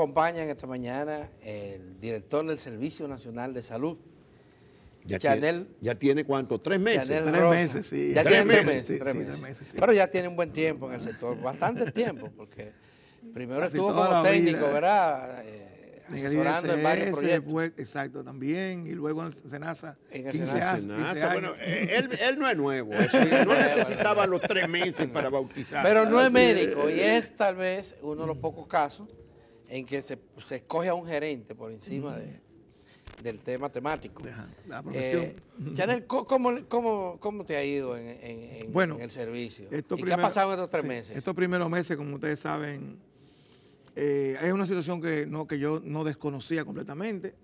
Acompaña en esta mañana el director del Servicio Nacional de Salud, ya Chanel. Tiene, ya tiene cuánto, tres meses. tres meses, sí. Ya tiene meses, sí, tres meses. Pero ya tiene un buen tiempo en el sector, bastante tiempo, porque primero estuvo como técnico, ¿verdad? asesorando en, varios proyectos. exacto, también, y luego en el Senasa. En el Senasa. Bueno, eh, él, no es nuevo, no necesitaba los tres meses para bautizar. Pero no es médico, y es tal vez uno de los pocos casos en que se, escoge a un gerente por encima de, del tema temático. Deja, la profesión. Eh, Chanel, ¿cómo, te ha ido en, el servicio? ¿Y qué ha pasado en estos tres meses? Estos primeros meses, como ustedes saben, eh, es una situación que, no, que yo no desconocía completamente.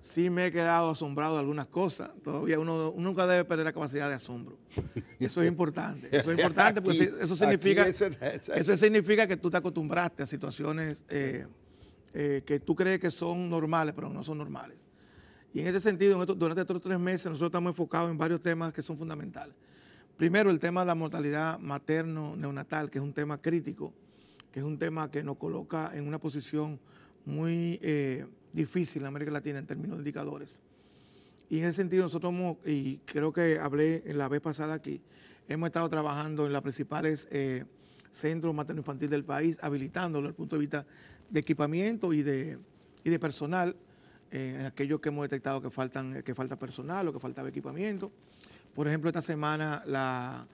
Sí me he quedado asombrado de algunas cosas. Todavía uno, nunca debe perder la capacidad de asombro. Eso es importante. Eso es importante porque eso significa, eso, significa que tú te acostumbraste a situaciones... Eh, eh, que tú crees que son normales, pero no son normales. Y en ese sentido, durante estos tres meses, nosotros estamos enfocados en varios temas que son fundamentales. Primero, el tema de la mortalidad materno-neonatal, que es un tema crítico, que es un tema que nos coloca en una posición muy eh, difícil en América Latina en términos de indicadores. Y en ese sentido, nosotros hemos, y creo que hablé en la vez pasada aquí, hemos estado trabajando en los principales eh, centros materno-infantil del país, habilitándolo desde el punto de vista de equipamiento y de, y de personal, eh, aquellos que hemos detectado que, faltan, que falta personal o que faltaba equipamiento. Por ejemplo, esta semana la,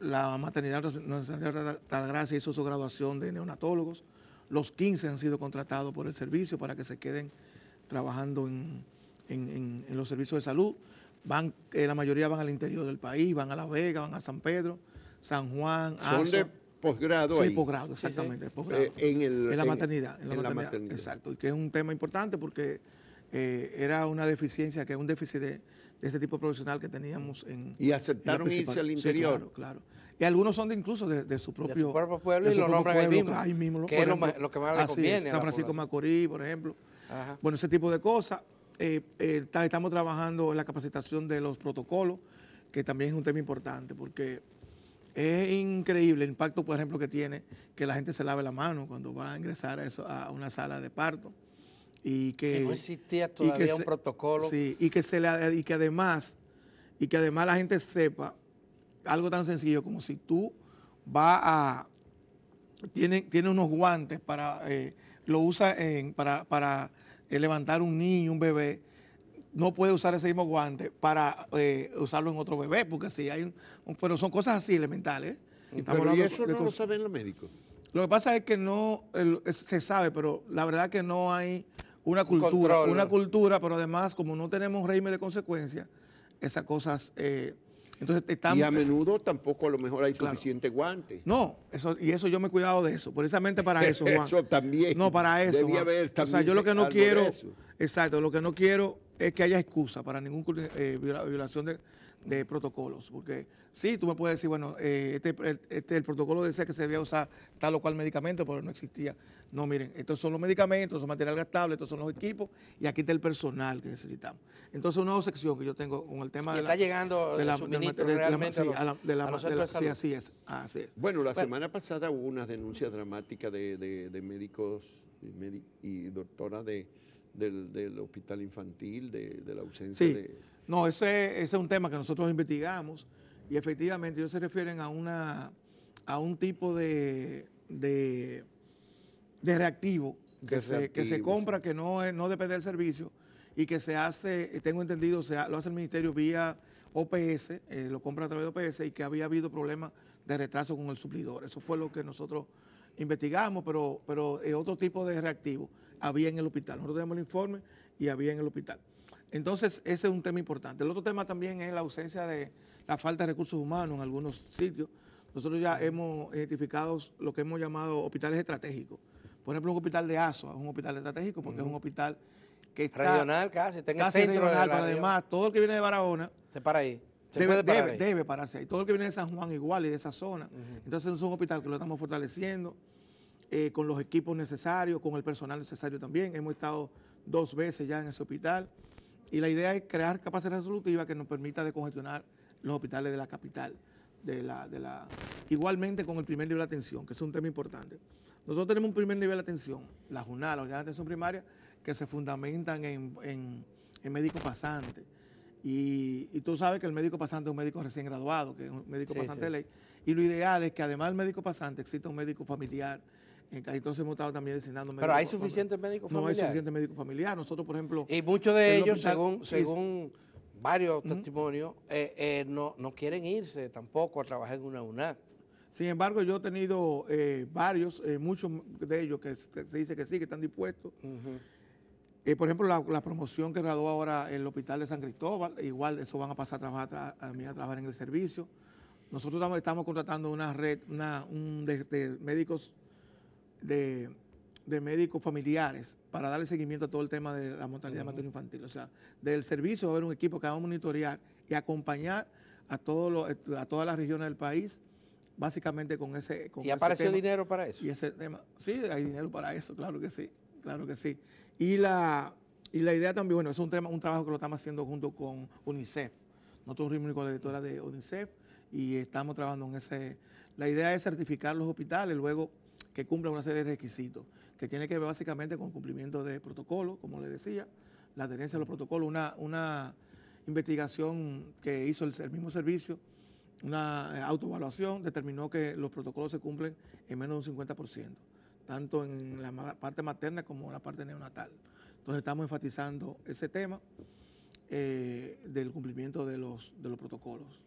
la maternidad de Gracia hizo su graduación de neonatólogos. Los 15 han sido contratados por el servicio para que se queden trabajando en, los servicios de salud. Van, eh, la mayoría van al interior del país, van a La Vega, van a San Pedro, San Juan, a posgrado. Sí, posgrado, exactamente. Eh, en, la maternidad. Exacto. Y que es un tema importante porque eh, era una deficiencia, que es un déficit de, ese tipo profesional que teníamos en. Y aceptaron irse al interior. claro, Y algunos son de incluso de, su propio. pueblo y lo nombran ahí mismo. Ahí que es lo, que más le conviene. Así, San Francisco Macorís, por ejemplo. Bueno, ese tipo de cosas. Eh, estamos trabajando en la capacitación de los protocolos, que también es un tema importante, porque es increíble el impacto, por ejemplo, que tiene que la gente se lave la mano cuando va a ingresar a, eso, a una sala de parto. Y que, no existía todavía un protocolo. Sí, y que, se le, y que además y que además la gente sepa algo tan sencillo como si tú vas a... Tiene, tiene unos guantes para... Eh, lo usa para, para eh, levantar un niño, un bebé no puede usar ese mismo guante para eh, usarlo en otro bebé, porque si hay un, pero son cosas así elementales. ¿eh? pero y eso no lo saben los médicos. Lo que pasa es que no se sabe, pero la verdad que no hay una cultura, una cultura, pero además como no tenemos régimen de consecuencia, esas cosas eh, entonces estamos, y a menudo tampoco a lo mejor hay suficientes suficiente guante. No, eso, y eso yo me he cuidado de eso, precisamente para eso, Juan. eso también. No, para eso. O sea, yo lo que no quiero, exacto, lo que no quiero es que haya excusa para ninguna eh, eh, violación de, protocolos. Porque sí, tú me puedes decir, bueno, eh, este, este, el, protocolo decía que se debía usar tal o cual medicamento, pero no existía. No, miren, estos son los medicamentos, son material gastable, estos son los equipos y aquí está el personal que necesitamos. Entonces, una sección que yo tengo con el tema de está la... está llegando de la, suministro Sí, así es. Bueno, la semana pasada hubo una denuncia dramática de, médicos y, y doctoras de del, hospital infantil, de, de la ausencia de... No, ese, ese, es un tema que nosotros investigamos y efectivamente ellos se refieren a, una, a un tipo de, de, reactivo que, se, que se compra, que no, no depende del servicio y que se hace, tengo entendido, se lo hace el ministerio vía OPS, eh, lo compra a través de OPS y que había habido problemas de retraso con el suplidor. Eso fue lo que nosotros investigamos, pero, pero es otro tipo de reactivo había en el hospital. Nosotros tenemos el informe y había en el hospital. Entonces, ese es un tema importante. El otro tema también es la ausencia de la falta de recursos humanos en algunos sitios. Nosotros ya hemos identificado lo que hemos llamado hospitales estratégicos. Por ejemplo, un hospital de ASO es un hospital estratégico porque es un hospital que está... Regional casi, en el además, todo el que viene de Barahona... Se para ahí. debe, pararse ahí. Todo el que viene de San Juan igual y de esa zona. Entonces es un hospital que lo estamos fortaleciendo eh, con los equipos necesarios, con el personal necesario también. Hemos estado dos veces ya en ese hospital y la idea es crear capacidad resolutiva que nos permita descongestionar los hospitales de la capital. De la, de la... Igualmente con el primer nivel de atención, que es un tema importante. Nosotros tenemos un primer nivel de atención, la jornada, la organización de atención primaria, que se fundamentan en, en, en médicos pasantes. Y, tú sabes que el médico pasante es un médico recién graduado, que es un médico pasante de ley. Y lo ideal es que además del médico pasante exista un médico familiar en hemos estado también designando médicos. Pero hay suficientes médicos familiares. No hay suficientes médicos familiares. Nosotros, por ejemplo. Y muchos de ellos, según, según varios testimonios, eh, eh, no, quieren irse tampoco a trabajar en una una Sin embargo, yo he tenido eh, varios, muchos de ellos que se dice que sí, que están dispuestos. por ejemplo, la, promoción que graduó ahora el Hospital de San Cristóbal, igual eso van a pasar a, trabajar, a, a trabajar en el servicio. Nosotros estamos, contratando una red, una, un, de, médicos de, médicos familiares para darle seguimiento a todo el tema de la mortalidad materno-infantil. O sea, del servicio va a haber un equipo que va a monitorear y acompañar a, todos a todas las regiones del país, básicamente con ese ¿Y apareció dinero para eso? Y ese tema, sí, hay dinero para eso, claro que sí, claro que sí. Y la, y la idea también, bueno, es un, tema, un trabajo que lo estamos haciendo junto con UNICEF. Nosotros reunimos con la directora de UNICEF y estamos trabajando en ese... La idea es certificar los hospitales, luego que cumpla una serie de requisitos, que tiene que ver básicamente con cumplimiento de protocolos, como le decía, la adherencia a los protocolos, una, investigación que hizo el, mismo servicio, una eh, autoevaluación, determinó que los protocolos se cumplen en menos de un 50%, tanto en la parte materna como en la parte neonatal. Entonces estamos enfatizando ese tema eh, del cumplimiento de los, de los protocolos.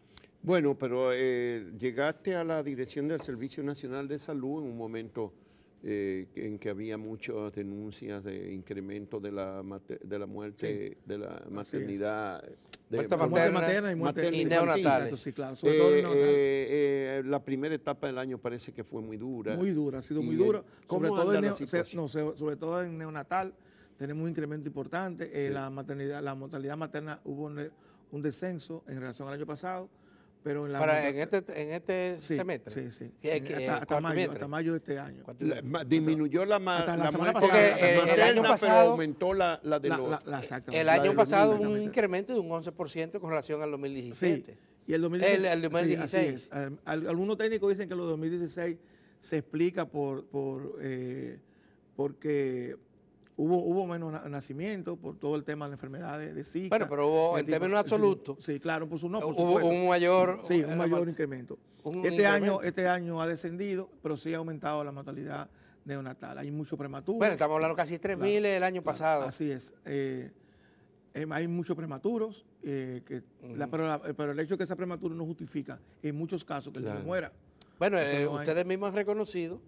Bueno, pero eh, llegaste a la dirección del Servicio Nacional de Salud en un momento eh, en que había muchas denuncias de incremento de la, de la muerte, de la maternidad. De, muerte materna, y muerte neonatal. Eh, la primera etapa del año parece que fue muy dura. Muy dura, ha sido muy dura. Sobre todo, en neonatal tenemos un incremento importante. La maternidad, la mortalidad materna hubo un descenso en relación al año pasado pero en, la Para en este, en este semestre. Sí, sí. hasta, mayo, de este año. disminuyó la, más la, semana año pasado pero aumentó la, la de los, El año pasado un incremento de un 11% con relación al 2017. Y el 2016. El, 2016. Algunos técnicos dicen que los 2016 se explica por, por eh, porque Hubo, hubo menos nacimiento por todo el tema de la enfermedad de, Bueno, pero hubo, en términos absolutos. Sí, claro, pues no, por hubo un mayor. Sí, un mayor incremento. este, Año, este año ha descendido, pero sí ha aumentado la mortalidad neonatal. Hay mucho prematuro. Bueno, estamos hablando casi 3.000 el año pasado. Así es. Eh, em, hay muchos prematuros, eh, pero, el hecho de que sea prematuro no justifica en muchos casos que el niño muera. Bueno, eh, ustedes mismos han reconocido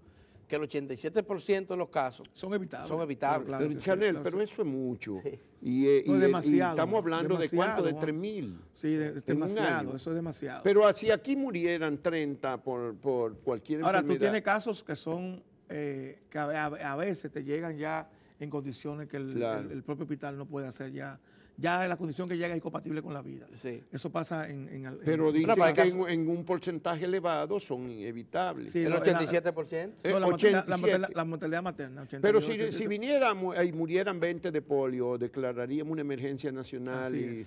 que el 87% de los casos son evitables. Son evitables. Chanel, pero eso es mucho. Eh, eh, y, demasiado, estamos hablando de cuánto, de 3.000. mil. Sí, de, demasiado, eso es demasiado. Pero si aquí murieran 30 por, por cualquier Ahora, tú tienes casos que son, eh, que a, veces te llegan ya en condiciones que el propio hospital no puede hacer ya ya la condición que llega es incompatible con la vida. Eso pasa en... en, en pero dicen que en, un porcentaje elevado son inevitables. Sí, ¿El 87%? Eh, la, mortalidad materna. pero si, vinieran eh, y murieran 20 de polio, declararíamos una emergencia nacional y,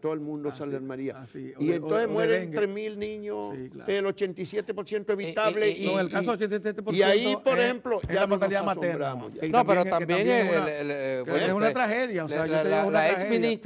todo el mundo se alarmaría. Y entonces mueren 3.000 niños, el 87% evitable. y, el caso Y ahí, por ejemplo, la mortalidad materna. No, pero también... Es una tragedia. La ex y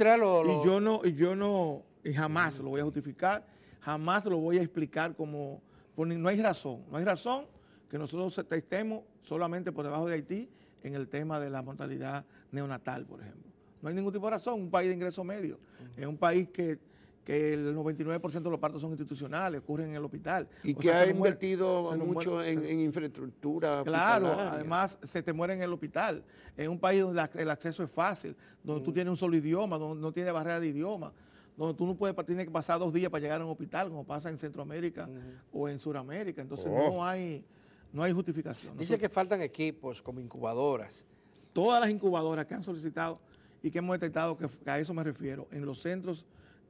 yo no, y yo no, y jamás lo voy a justificar, jamás lo voy a explicar como... No hay razón, no hay razón que nosotros estemos solamente por debajo de Haití en el tema de la mortalidad neonatal, por ejemplo. No hay ningún tipo de razón, un país de ingreso medio, es un país que que el 99% de los partos son institucionales, ocurren en el hospital. Y que ha invertido mucho en, infraestructura. Claro, además se te muere en el hospital, en un país donde el acceso es fácil, donde tú mm. tienes un solo idioma, donde no tienes barrera de idioma, donde tú no puedes tienes que pasar dos días para llegar a un hospital, como pasa en Centroamérica mm. o en Sudamérica. Entonces oh. no, hay, no hay justificación. Dice que faltan equipos como incubadoras. Todas las incubadoras que han solicitado y que hemos detectado que a eso me refiero, en los centros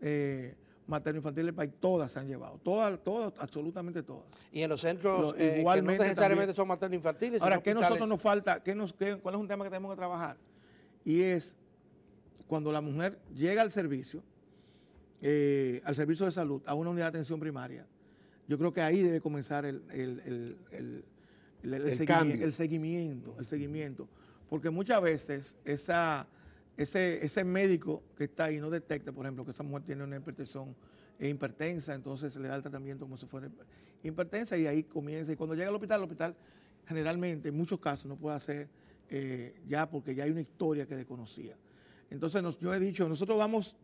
eh, materno-infantiles todas se han llevado, todas, todas, absolutamente todas. Y en los centros, eh, igualmente, no necesariamente son materno-infantiles. Ahora, ¿qué nosotros nos falta? ¿Qué nos, qué, ¿Cuál es un tema que tenemos que trabajar? Y es cuando la mujer llega al servicio, eh, al servicio de salud, a una unidad de atención primaria, yo creo que ahí debe comenzar el, el, seguimiento, el seguimiento, porque muchas veces esa ese, médico que está ahí no detecta, por ejemplo, que esa mujer tiene una hipertensión e hipertensa, entonces le da el tratamiento como si fuera hipertensa y ahí comienza. Y cuando llega al hospital, el hospital generalmente, en muchos casos, no puede hacer eh, ya porque ya hay una historia que desconocía. Entonces yo he dicho, nosotros vamos,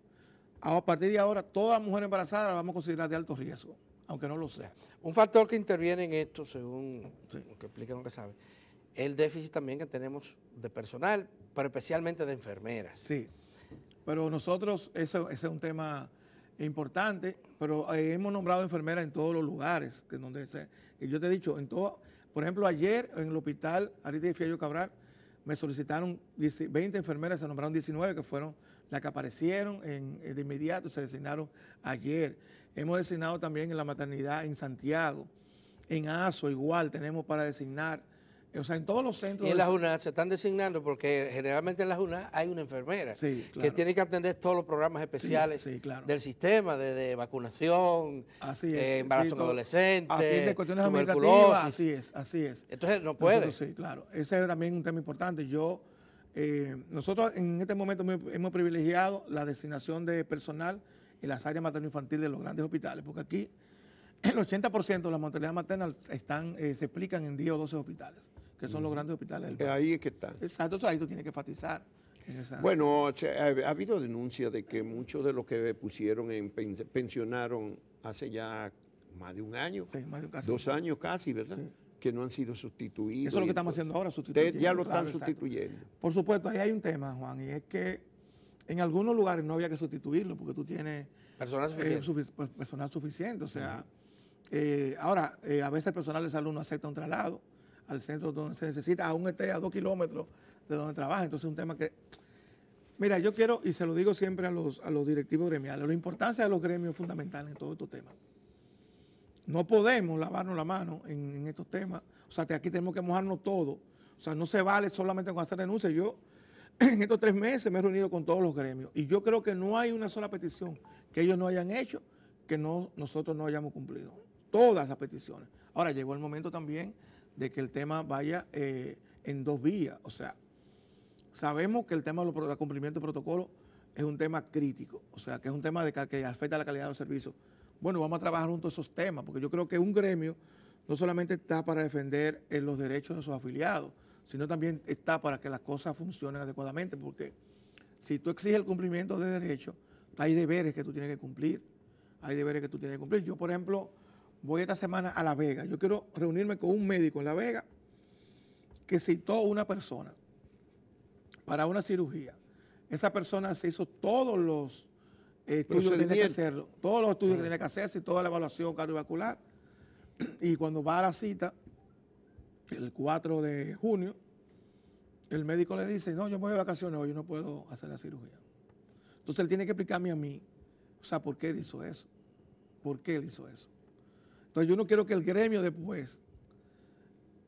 a, partir de ahora, toda mujer embarazada la vamos a considerar de alto riesgo, aunque no lo sea. Un factor que interviene en esto, según que explique lo que sabe, el déficit también que tenemos de personal, pero especialmente de enfermeras. Sí, pero nosotros, eso, ese es un tema importante, pero eh, hemos nombrado enfermeras en todos los lugares, donde se, yo te he dicho, en todo, por ejemplo, ayer en el hospital Arita y Fiello Cabral, me solicitaron 20 enfermeras, se nombraron 19 que fueron las que aparecieron eh, de inmediato, se designaron ayer. Hemos designado también en la maternidad en Santiago, en ASO igual tenemos para designar o sea, en todos los centros. Y en las una se están designando porque generalmente en las una hay una enfermera que tiene que atender todos los programas especiales del sistema de, vacunación, eh, embarazo con adolescente, atiende cuestiones administrativas, así es, así es. Entonces no puede. sí, claro. Ese es también un tema importante. Yo eh, nosotros en este momento hemos privilegiado la designación de personal en las áreas materno-infantil de los grandes hospitales, porque aquí el 80% de las mortalidad maternas están, eh, se explican en 10 o 12 hospitales que son los grandes hospitales del eh, Ahí es que está Exacto, ahí tú tienes que enfatizar. Bueno, ha, habido denuncia de que muchos de los que pusieron en pensionaron hace ya más de un año, dos años casi, ¿verdad? Que no han sido sustituidos. Eso es lo que estamos haciendo ahora, sustituyendo. Ya lo están sustituyendo. Por supuesto, ahí hay un tema, Juan, y es que en algunos lugares no había que sustituirlo porque tú tienes personal eh, pues, suficiente. o sea, eh, ahora, a veces el personal de salud no acepta un traslado al centro donde se necesita, aún esté a dos kilómetros de donde trabaja. Entonces es un tema que... Mira, yo quiero, y se lo digo siempre a los, directivos gremiales, la importancia de los gremios es fundamental en todos estos temas. No podemos lavarnos la mano en, estos temas. O sea, aquí tenemos que mojarnos todo. O sea, no se vale solamente con hacer denuncias. Yo en estos tres meses me he reunido con todos los gremios y yo creo que no hay una sola petición que ellos no hayan hecho que nosotros no hayamos cumplido. Todas las peticiones. Ahora llegó el momento también de que el tema vaya eh, en dos vías. O sea, sabemos que el tema de cumplimiento de protocolo es un tema crítico, o sea, que es un tema de que afecta a la calidad del servicio. Bueno, vamos a trabajar juntos esos temas, porque yo creo que un gremio no solamente está para defender eh, los derechos de sus afiliados, sino también está para que las cosas funcionen adecuadamente, porque si tú exiges el cumplimiento de derechos, hay deberes que tú tienes que cumplir, hay deberes que tú tienes que cumplir. Yo, por ejemplo, voy esta semana a La Vega. Yo quiero reunirme con un médico en La Vega que citó una persona para una cirugía. Esa persona se hizo todos los estudios que tenía que hacer, todos los estudios que tenía que hacerse y toda la evaluación cardiovascular. Y cuando va a la cita, el 4 de junio, el médico le dice, no, yo me voy de vacaciones hoy, yo no puedo hacer la cirugía. Entonces él tiene que explicarme a mí, o sea, por qué él hizo eso, por qué él hizo eso. Entonces yo no quiero que el gremio después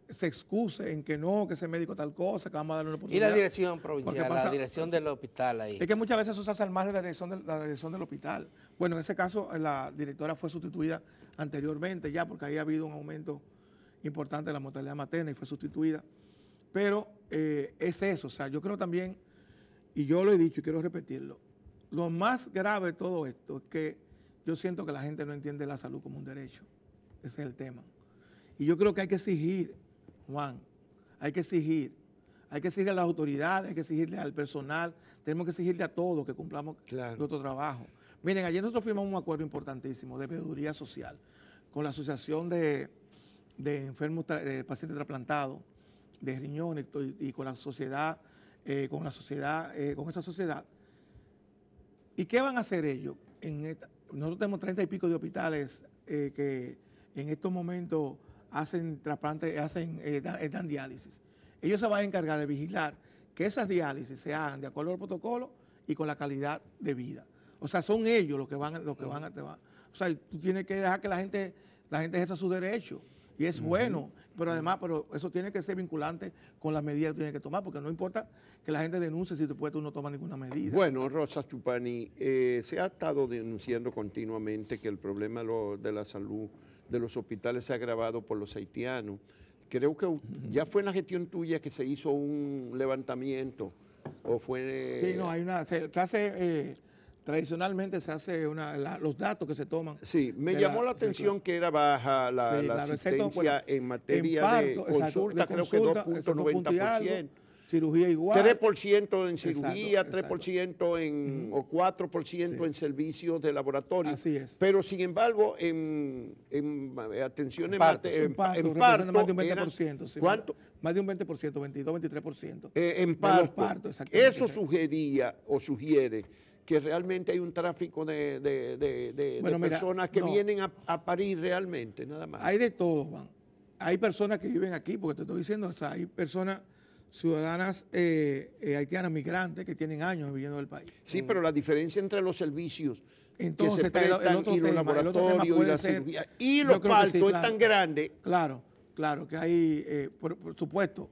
se excuse en que no, que ese médico tal cosa, que vamos a darle una oportunidad. Y la dirección provincial, la dirección del hospital ahí. Es que muchas veces eso se hace al margen de la dirección, del hospital. Bueno, en ese caso la directora fue sustituida anteriormente ya porque ahí ha habido un aumento importante de la mortalidad materna y fue sustituida. Pero eh, es eso, o sea, yo creo también, y yo lo he dicho y quiero repetirlo, lo más grave de todo esto es que yo siento que la gente no entiende la salud como un derecho. Ese es el tema. Y yo creo que hay que exigir, Juan, hay que exigir. Hay que exigirle a las autoridades, hay que exigirle al personal, tenemos que exigirle a todos que cumplamos nuestro trabajo. Miren, ayer nosotros firmamos un acuerdo importantísimo de veeduría social con la Asociación de, Enfermos de Pacientes Trasplantados de riñones y, con la sociedad, eh, con la sociedad, eh, con esa sociedad. ¿Y qué van a hacer ellos? nosotros tenemos treinta y pico de hospitales eh, que en estos momentos hacen trasplantes, hacen, eh, eh, dan, diálisis. Ellos se van a encargar de vigilar que esas diálisis se hagan de acuerdo al protocolo y con la calidad de vida. O sea, son ellos los que van, los que van a... Te O sea, tú tienes que dejar que la gente, la gente ejerza su derecho Y es bueno, pero además, pero eso tiene que ser vinculante con las medidas que tienes que tomar, porque no importa que la gente denuncie si después tú no tomas ninguna medida. Bueno, Rosa Chupani, eh, se ha estado denunciando continuamente que el problema de la salud de los hospitales se ha grabado por los haitianos. Creo que ya fue en la gestión tuya que se hizo un levantamiento o fue... Sí, no, hay una... Se, hace, eh, tradicionalmente se hace una, los datos que se toman. Sí, me llamó la, atención que era baja la, pues, asistencia en materia de, consulta, de, consulta, que cirugía igual. 3% en cirugía, 3% en, o 4% en servicios de laboratorio. Así es. Pero sin embargo, en, en atención en, parto, en, parto, más de un 20%. sí, ¿Cuánto? Más de un 20%, 22, 23%. en parto. partos, eso sugería o sugiere que realmente hay un tráfico de, personas que vienen a, a, parir realmente, nada más. Hay de todo, Juan. Hay personas que viven aquí, porque te estoy diciendo, o hay personas ciudadanas eh, eh, haitianas migrantes que tienen años viviendo en el país. Sí, pero la diferencia entre los servicios Entonces, que se el, otro y los tema, ser, y los partos es tan grande. Claro, claro, que hay, eh, por, supuesto,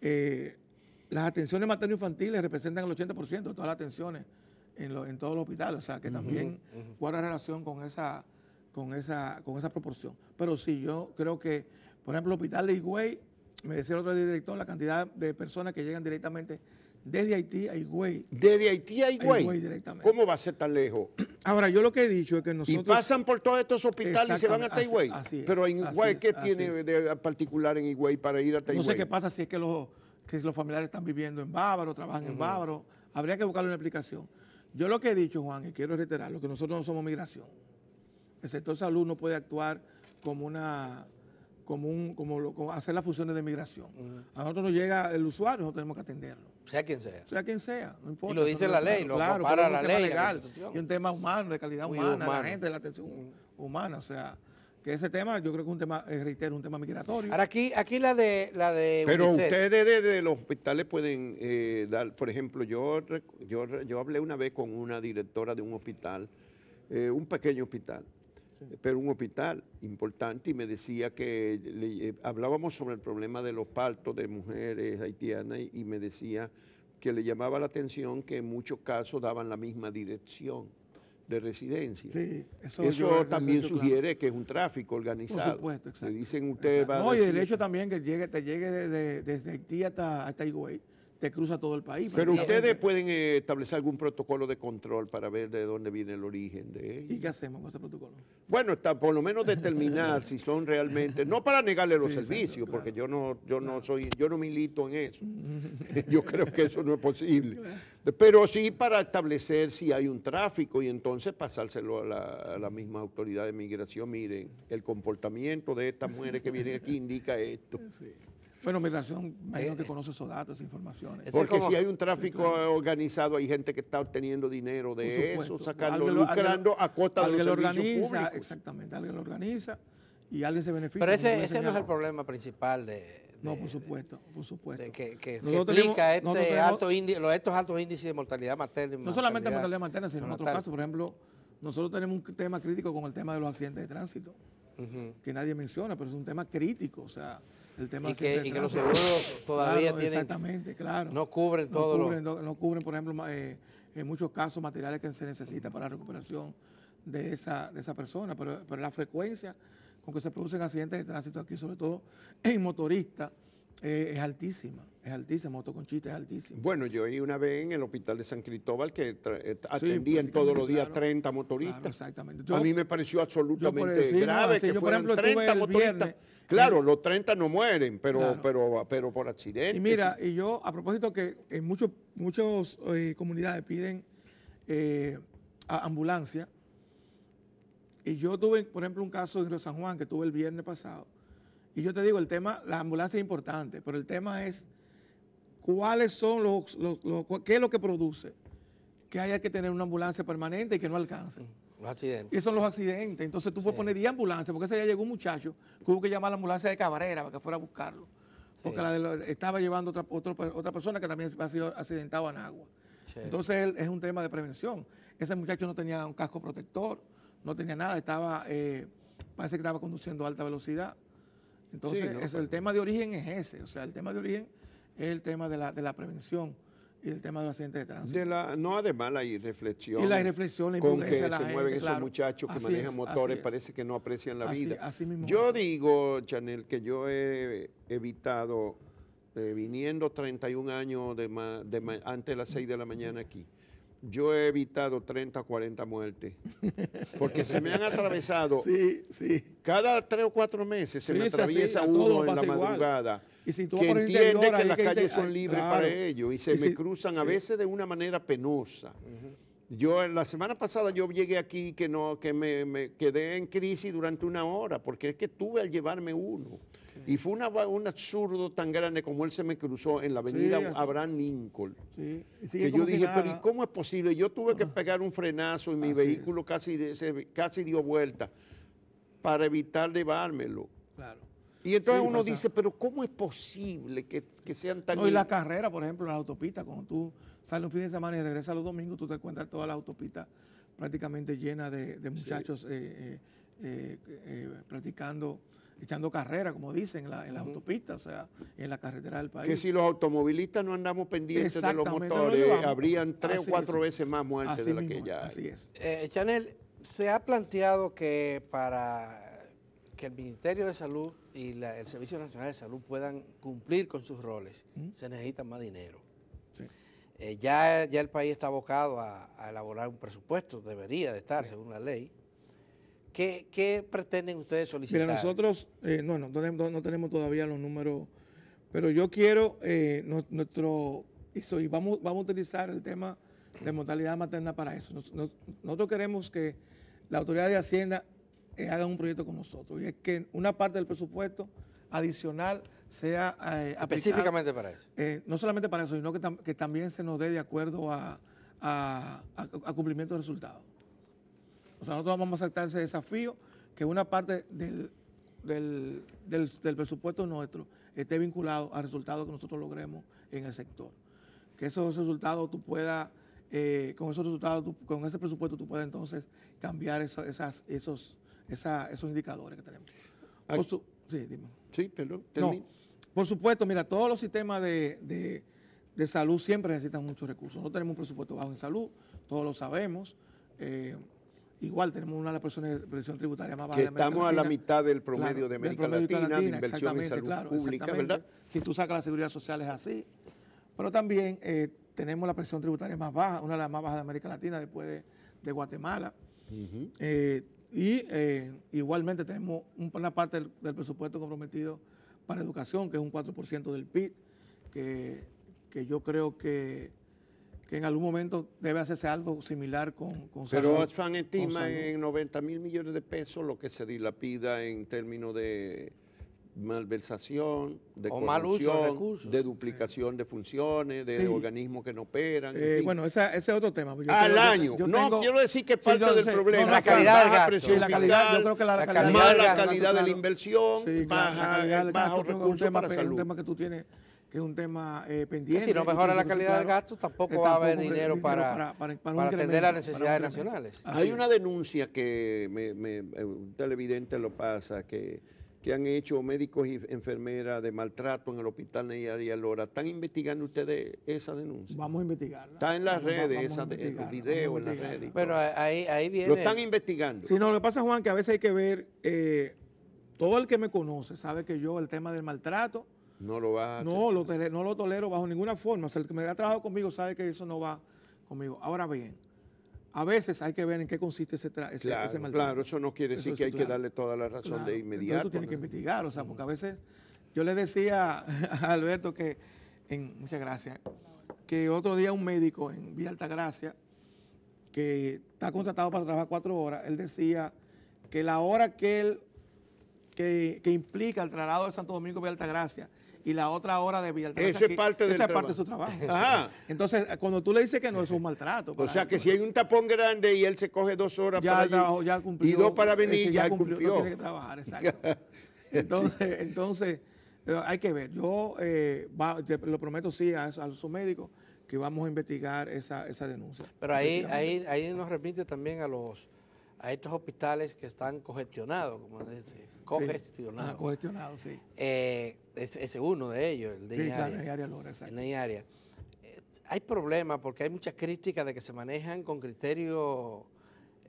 las atenciones materno-infantiles representan el 80% de todas las atenciones en, en todos los hospitales, o sea, que también guarda relación con esa, con, esa, con esa proporción. Pero sí, yo creo que, por ejemplo, el hospital de Higüey me decía el otro día director, la cantidad de personas que llegan directamente desde Haití a Higüey. Desde Haití a Higüey. ¿Cómo va a ser tan lejos? Ahora, yo lo que he dicho es que nosotros... Y pasan por todos estos hospitales y se van hasta Higüey. Así, es, Pero en Higüey, ¿qué tiene de particular en Higüey para ir hasta Higüey? No sé qué pasa si es que los, los familiares están viviendo en Bávaro, trabajan en Bávaro. Habría que buscarle una explicación. Yo lo que he dicho, Juan, y quiero reiterarlo, que nosotros no somos migración. El sector salud no puede actuar como una como, como, hacer las funciones de migración. A nosotros nos llega el usuario, nosotros tenemos que atenderlo. Sea quien sea. Sea quien sea, no importa. Y lo dice la ley, lo claro, la ley. Legal, un tema humano, de calidad humana, la gente, de la atención humana, o sea que ese tema yo creo que es un tema, eh, reitero, un tema migratorio. Ahora aquí, aquí la de la de Pero ustedes desde los hospitales pueden eh, dar, por ejemplo, yo, yo, hablé una vez con una directora de un hospital, eh, un pequeño hospital, pero un hospital importante y me decía que eh, hablábamos sobre el problema de los partos de mujeres haitianas y, me decía que le llamaba la atención que en muchos casos daban la misma dirección de residencia. Sí, eso, también sugiere que es un tráfico organizado. Por supuesto, exacto. dicen No, y el hecho también que llegue, te llegue desde Haití hasta, hasta Higüey te cruza todo el país. Pero ustedes pueden eh, establecer algún protocolo de control para ver de dónde viene el origen de ellos. ¿Y qué hacemos con ese protocolo? Bueno, está, por lo menos determinar si son realmente, no para negarle los servicios, porque yo no, yo no soy, yo no milito en eso. Mm. yo creo que eso no es posible. Pero sí para establecer si hay un tráfico y entonces pasárselo a la, a la misma autoridad de migración. Miren, el comportamiento de estas mujeres que vienen aquí indica esto. Sí. Bueno, Migración, imagino que eh, conoce esos datos, esas informaciones. Porque si hay un tráfico organizado, hay gente que está obteniendo dinero de eso, sacando, lucrando a costa de los lo organiza, Exactamente, alguien lo organiza y alguien se beneficia. Pero ese, ese no es el problema principal de... no, por supuesto, por supuesto. que, que, este estos altos índices de mortalidad materna. No solamente mortalidad materna, sino en otros casos. Por ejemplo, nosotros tenemos un tema crítico con el tema de los accidentes de tránsito que nadie menciona, pero es un tema crítico, o sea, el tema... que, los seguros todavía No cubren todo no cubren, no, cubren, por ejemplo, eh, en muchos casos materiales que se necesitan para la recuperación de esa, de esa persona, pero, pero la frecuencia con que se producen accidentes de tránsito aquí, sobre todo en motoristas, eh, es altísima, es altísima, motoconchita es altísima. Bueno, yo oí una vez en el hospital de San Cristóbal que eh, atendían todos los días 30 motoristas. exactamente. a mí me pareció absolutamente grave que yo, fueran por ejemplo, 30 motoristas. claro, los 30 no mueren, pero, pero, pero por accidentes. Y mira, y yo, a propósito que en muchas muchos, eh, comunidades piden ambulancia, y yo tuve, por ejemplo, un caso en Río San Juan que tuve el viernes pasado, y yo te digo, el tema, la ambulancia es importante, pero el tema es cuáles son los, qué es lo que produce que haya que tener una ambulancia permanente y que no alcance. Mm, los accidentes. Y son los accidentes. Entonces tú sí. puedes poner 10 ambulancias, porque ese día llegó un muchacho tuvo que llamar a la ambulancia de Cabrera para que fuera a buscarlo. Porque estaba llevando otra, otra, persona que también ha sido accidentado en agua. Entonces es un tema de prevención. Ese muchacho no tenía un casco protector, no tenía nada, estaba, eh, parece que estaba conduciendo a alta velocidad. Entonces, el tema de origen es ese. O sea, el tema de origen es el tema de la, de la prevención y el tema de los accidentes de tránsito. la, no, además la irreflexión. Y Con que se mueven esos muchachos que manejan motores, parece que no aprecian la vida. yo digo, Chanel, que yo he evitado, eh, viniendo 31 años de, antes de las 6 de la mañana aquí, yo he evitado 30 o 40 muertes. Porque se me han atravesado. Sí, sí. Cada tres o cuatro meses se me atraviesa todo uno en la madrugada. Y si tú que entiende que las calles son libres para ellos y se me cruzan a veces de una manera penosa. Yo la semana pasada yo llegué aquí que no que me, quedé en crisis durante una hora porque es que tuve al llevarme uno y fue un absurdo tan grande como él se me cruzó en la avenida Abraham Lincoln sí. que yo dije pero ¿y cómo es posible? Yo tuve que pegar un frenazo y mi vehículo casi casi dio vuelta para evitar llevármelo. Claro. Y entonces uno dice, pero ¿cómo es posible que, sean tan... No, y la carrera, por ejemplo, las autopistas, cuando tú sales un fin de semana y regresas los domingos, tú te encuentras toda la autopista prácticamente llena de, muchachos eh, eh, eh, practicando, echando carrera, como dicen, en, la, en las autopistas, o sea, en la carretera del país. Que si los automovilistas no andamos pendientes de los motores, habrían tres o cuatro veces más muertes de la que ya hay. Así es. Chanel, se ha planteado que para que el Ministerio de Salud y el Servicio Nacional de Salud puedan cumplir con sus roles, mm. se necesita más dinero. Eh, ya, ya el país está abocado a, elaborar un presupuesto, debería de estar, según la ley. ¿Qué, pretenden ustedes solicitar? Mira, nosotros eh, no, tenemos, todavía los números, pero yo quiero eh, nuestro... y vamos, vamos a utilizar el tema de mortalidad materna para eso. nosotros queremos que la autoridad de Hacienda eh, hagan un proyecto con nosotros. Y es que una parte del presupuesto adicional sea eh, Específicamente para eso. Eh, no solamente para eso, sino que, también se nos dé de acuerdo a, cumplimiento de resultados. O sea, nosotros vamos a aceptar ese desafío, que una parte del, del, presupuesto nuestro esté vinculado a resultados que nosotros logremos en el sector. Que esos resultados tú puedas, con esos resultados, con ese presupuesto tú puedas entonces cambiar eso, esas, esos esos indicadores que tenemos. Por sí, dime. Sí, perdón. por supuesto, mira, todos los sistemas de, salud siempre necesitan muchos recursos. No tenemos un presupuesto bajo en salud, todos lo sabemos. Eh, igual tenemos una de las presiones tributaria más baja de América estamos a la mitad del promedio de América Latina, de pública, Si tú sacas la seguridad social es así. Pero también eh, tenemos la presión tributaria más baja, una de las más bajas de América Latina después de, Guatemala. Y eh, igualmente tenemos una parte del, presupuesto comprometido para educación, que es un 4% del PIB, que, que yo creo que, en algún momento debe hacerse algo similar con... con Pero Oxfam estima en 90 mil millones de pesos lo que se dilapida en términos de malversación, de corrupción, de, duplicación de funciones, de organismos que no operan. Eh, bueno, ese es otro tema. Al año. no, quiero decir que es parte del problema. la calidad baja la calidad, yo creo que la, calidad, de la inversión, baja, la bajo recursos tema, para salud. Un tema que tú tienes que es un tema pendiente. Eh, si no mejora la calidad del gasto, tampoco, eh, va a haber dinero, para, atender las necesidades nacionales. Hay una denuncia que un televidente lo pasa, que que han hecho médicos y enfermeras de maltrato en el hospital Ney Lora. ¿Están investigando ustedes esa denuncia? Vamos a investigarla. Está en las redes, esa, el video en las redes. Pero ahí, ahí viene. Lo están investigando. Si no, lo que pasa, Juan, que a veces hay que ver, eh, todo el que me conoce sabe que yo el tema del maltrato, no lo va no, lo, no lo tolero bajo ninguna forma. O sea, el que me ha trabajado conmigo sabe que eso no va conmigo. Ahora bien, a veces hay que ver en qué consiste ese, claro, Claro, eso no quiere decir que hay que darle toda la razón de inmediato. tiene que investigar, o sea, porque a veces yo le decía a Alberto que, en, muchas gracias, que otro día un médico en Villa Altagracia, que está contratado para trabajar cuatro horas, él decía que la hora que él, que, implica el traslado de Santo Domingo Villa Altagracia y la otra hora de vida Esa es parte, esa parte de su trabajo. Entonces, cuando tú le dices que no, es un maltrato. o sea, que si hay un tapón grande y él se coge dos horas para allí, trabajo, ya cumplió, y dos para venir, ya, cumplió. Entonces, entonces eh, hay que ver. Yo eh, lo prometo sí a, a su médico que vamos a investigar esa, esa denuncia. Pero ahí, ahí, ahí nos remite también a los a estos hospitales que están cogestionados, como dice, cogestionados. Sí, ah, sí. Eh, ese es uno de ellos, el de sí, área Lora, eh, hay problemas porque hay muchas críticas de que se manejan con criterios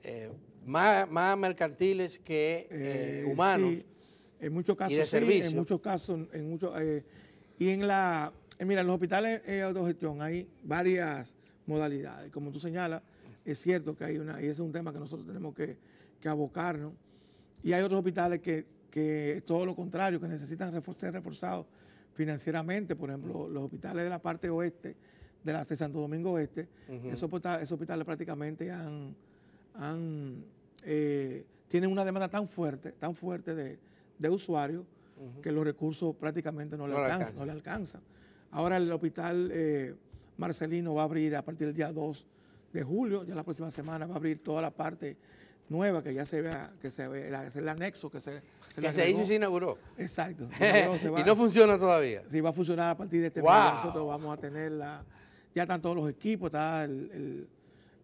eh, más, más, mercantiles que humanos. Sí. En muchos casos, y de servicio. en muchos casos, en muchos, y en la, mira, en los hospitales de autogestión hay varias modalidades, como tú señalas, es cierto que hay una, y ese es un tema que nosotros tenemos que, abocarnos. Y hay otros hospitales que, todo lo contrario, que necesitan ser reforzados financieramente, por ejemplo, los hospitales de la parte oeste, de la de Santo Domingo Oeste, esos, hospitales, prácticamente han, eh, tienen una demanda tan fuerte, tan fuerte de, de usuarios, que los recursos prácticamente no, le, alcanzan, Ahora el hospital eh, Marcelino va a abrir a partir del día 2 de julio, ya la próxima semana va a abrir toda la parte nueva que ya se vea, que se ve, es el anexo que se, Que se hizo y se inauguró. Exacto. y no funciona todavía. Sí, va a funcionar a partir de este mes. Nosotros vamos a tener la, ya están todos los equipos, está el,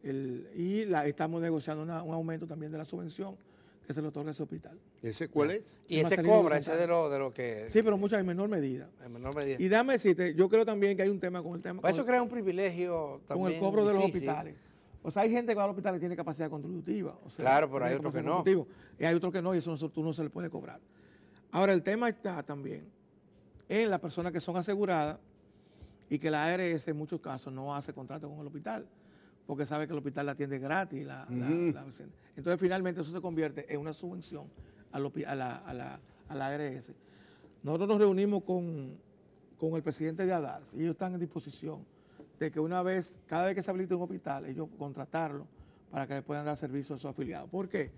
el, y la, estamos negociando un aumento también de la subvención que se le otorga ese hospital. ¿Ese cuál es? Y ese cobra, ese de lo, de lo que... Sí, pero muchas en menor medida. menor medida. Y dame decirte, yo creo también que hay un tema con el tema... Para eso crea un privilegio también Con el cobro de los hospitales. O sea, hay gente que va al hospital y tiene capacidad contributiva. O claro, pero hay otros que no. Y hay otros que no, y eso tú no se le puede cobrar. Ahora, el tema está también en las personas que son aseguradas y que la ARS en muchos casos no hace contrato con el hospital porque sabe que el hospital la atiende gratis. La, entonces, finalmente, eso se convierte en una subvención a, la, ARS. Nosotros nos reunimos con, el presidente de ADARS y ellos están en disposición de que una vez, cada vez que se habilite un hospital, ellos contratarlo para que le puedan dar servicio a sus afiliados. ¿Por qué?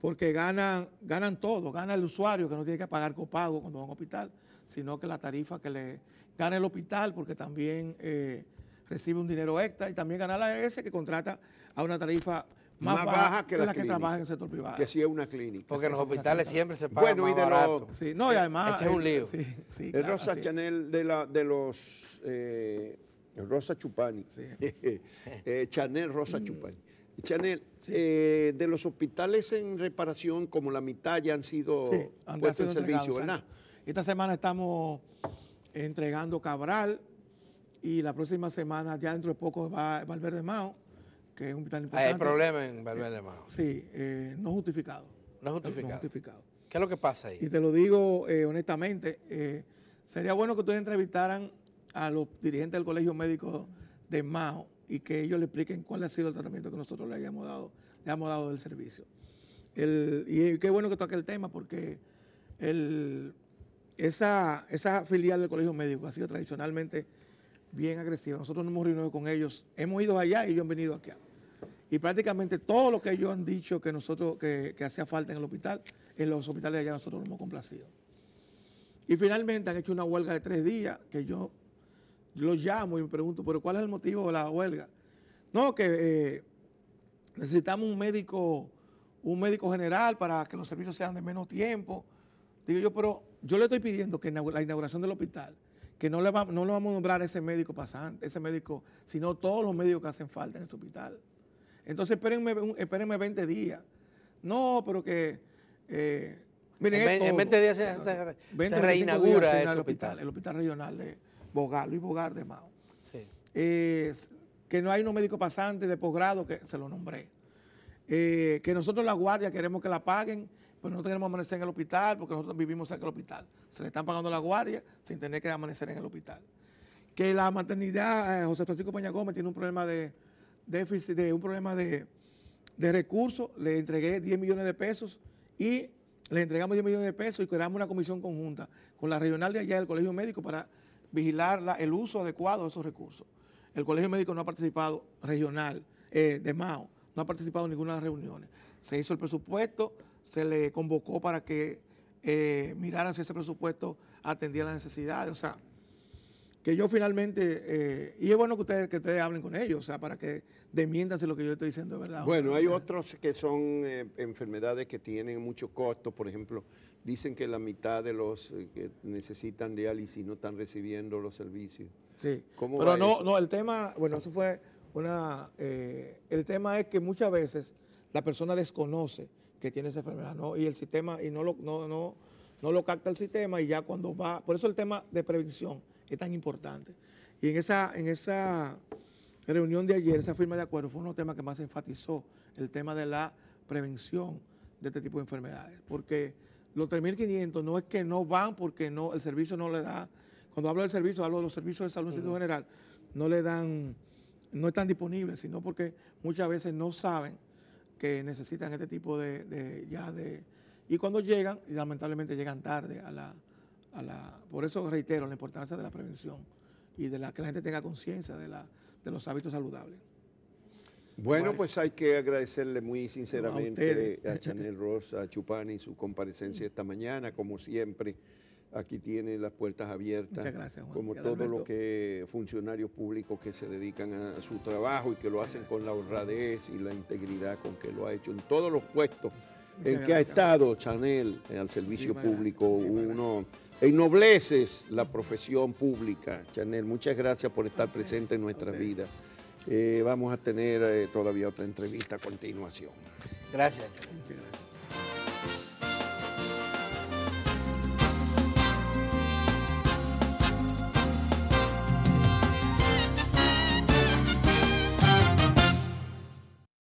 Porque ganan, ganan todo, gana el usuario que no tiene que pagar copago cuando va a un hospital, sino que la tarifa que le gana el hospital, porque también eh, recibe un dinero extra y también gana la ese que contrata a una tarifa más, baja, que, la, que trabaja en el sector privado. Que sí es una clínica. Porque en los hospitales siempre se paga bueno, más y de barato. no, y además... Ese es un lío. el Rosa Chanel de, de los... Eh, Rosa Chupani. Eh, Chanel Rosa mm. Chupani. Chanel, eh, de los hospitales en reparación, como la mitad ya han sido puestos en servicio, Esta semana estamos entregando Cabral, y la próxima semana, ya dentro de poco, va Valverde Mao, que es un vital ah, importante. Hay problema en eh, Valverde Mao. sí, eh, no justificado. No justificado. No justificado. ¿Qué es lo que pasa ahí? Y te lo digo eh, honestamente, sería bueno que ustedes entrevistaran a los dirigentes del Colegio Médico de Mao y que ellos le expliquen cuál ha sido el tratamiento que nosotros le hayamos dado, le hemos dado del servicio. y qué bueno que toque el tema porque el, esa, esa filial del Colegio Médico ha sido tradicionalmente bien agresiva. Nosotros no hemos reunido con ellos, hemos ido allá y ellos han venido aquí. Y prácticamente todo lo que ellos han dicho que nosotros, que, hacía falta en el hospital, en los hospitales de allá nosotros nos hemos complacido. Y finalmente han hecho una huelga de tres días que yo los llamo y me pregunto, pero ¿cuál es el motivo de la huelga? No, que eh, necesitamos un médico, un médico general para que los servicios sean de menos tiempo. Digo yo, pero yo le estoy pidiendo que la inauguración del hospital que no, le lo vamos a nombrar ese médico pasante, ese médico, sino todos los médicos que hacen falta en este hospital. Entonces espérenme, 20 días. No, pero que... Eh, en, 20 días se, reinaugura el, hospital, el hospital regional de Bogar, Luis Bogar de Mao. que no hay unos médicos pasantes de posgrado, que se lo nombré. Eh, que nosotros la guardia queremos que la paguen pero pues no tenemos que amanecer en el hospital porque nosotros vivimos cerca del hospital. Se le están pagando la guardia sin tener que amanecer en el hospital. Que la maternidad, eh, José Francisco Peña Gómez tiene un problema de déficit, de un problema de, recursos, le entregué 10 millones de pesos y le entregamos 10 millones de pesos y creamos una comisión conjunta con la regional de allá del Colegio Médico para vigilar el uso adecuado de esos recursos. El Colegio Médico no ha participado regional eh, de MAO, no ha participado en ninguna de las reuniones. Se hizo el presupuesto, se le convocó para que eh, miraran si ese presupuesto atendía las necesidades. O sea, que yo finalmente, eh, y es bueno que ustedes, que ustedes hablen con ellos, o sea, para que si lo que yo estoy diciendo de verdad. Bueno, hay otros que son eh, enfermedades que tienen mucho costo, por ejemplo, dicen que la mitad de los eh, que necesitan diálisis no están recibiendo los servicios. Sí, pero no, no, el tema, bueno, eso fue una, el tema es que muchas veces la persona desconoce que tiene esa enfermedad, Y el sistema, y no lo, no, no, lo capta el sistema y ya cuando va, por eso el tema de prevención es tan importante. Y en esa, en esa reunión de ayer, esa firma de acuerdo fue uno de los temas que más enfatizó, el tema de la prevención de este tipo de enfermedades, porque los 3.500 no es que no van porque no, el servicio no le da, cuando hablo del servicio, hablo de los servicios de salud en el general, no le dan, no están disponibles, sino porque muchas veces no saben que necesitan este tipo de, ya de... Y cuando llegan, y lamentablemente llegan tarde a la, a la... Por eso reitero la importancia de la prevención y de la que la gente tenga conciencia de, la, de los hábitos saludables. Bueno, pues hay que agradecerle muy sinceramente a, a Chanel Ross, a Chupani, su comparecencia esta mañana, como siempre. Aquí tiene las puertas abiertas, gracias, como todos los funcionarios públicos que se dedican a su trabajo y que lo hacen con la honradez y la integridad con que lo ha hecho en todos los puestos en que ha estado Chanel al servicio público. Uno ennobleces la profesión pública. Chanel, muchas gracias por estar presente en nuestras vidas. Eh, vamos a tener eh, todavía otra entrevista a continuación. Gracias.